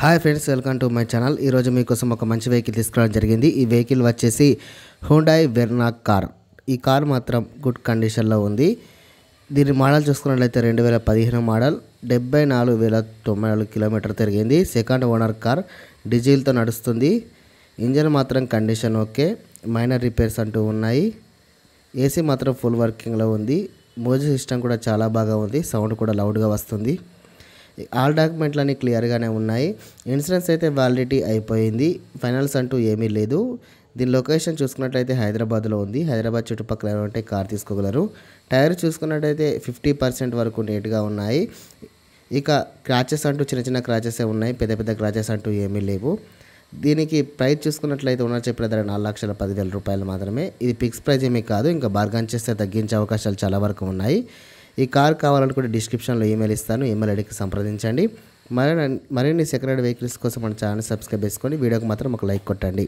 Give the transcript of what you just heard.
hi friends welcome to my channel ఈరోజు మీకోసం ఒక మంచి వెహికల్ తీసుకురావడం జరిగింది ఈ వెహికల్ వచ్చేసి హోండాయ్ వెర్నా కార్ ఈ కార్ మాత్రం గుడ్ కండిషన్లో ఉంది దీని మోడల్ చూసుకున్నట్లయితే రెండు వేల పదిహేను మోడల్ డెబ్బై నాలుగు వేల తొంభై నాలుగు కిలోమీటర్ తిరిగింది సెకండ్ ఓనర్ కార్ డీజిల్తో నడుస్తుంది ఇంజన్ మాత్రం కండిషన్ ఓకే మైనర్ రిపేర్స్ అంటూ ఉన్నాయి ఏసీ మాత్రం ఫుల్ వర్కింగ్లో ఉంది మ్యూజిక్ సిస్టమ్ కూడా చాలా బాగా ఉంది సౌండ్ కూడా లౌడ్గా వస్తుంది ఆల్ డాక్యుమెంట్లన్నీ క్లియర్గానే ఉన్నాయి ఇన్సూరెన్స్ అయితే వ్యాలిడిటీ అయిపోయింది ఫైనల్స్ అంటూ ఏమీ లేదు దీని లొకేషన్ చూసుకున్నట్లయితే హైదరాబాద్లో ఉంది హైదరాబాద్ చుట్టుపక్కల ఉంటే కార్ తీసుకోగలరు టైర్ చూసుకున్నట్టయితే ఫిఫ్టీ పర్సెంట్ వరకు నీట్గా ఉన్నాయి ఇక క్రాచెస్ అంటూ చిన్న చిన్న క్రాచెసే ఉన్నాయి పెద్ద పెద్ద క్రాచెస్ అంటూ ఏమీ లేవు దీనికి ప్రైస్ చూసుకున్నట్లయితే ఉన్నారు చెప్పిన ధర నాలుగు లక్షల పదివేల రూపాయలు మాత్రమే ఇది ఫిక్స్ ప్రైస్ ఏమీ కాదు ఇంకా బార్గాన్ చేస్తే తగ్గించే అవకాశాలు చాలా వరకు ఉన్నాయి ఈ కార్ కావాలనుకుంటే డిస్క్రిప్షన్లో ఈమెయిల్ ఇస్తాను ఈమెయిల్ ఐడికి సంప్రదించండి మరిన్ని మరిన్ని సెకండ్ హ్యాండ్ వెహికల్స్ కోసం మన ఛానల్ సబ్స్క్రైబ్ చేసుకొని వీడియోకి మాత్రం ఒక లైక్ కొట్టండి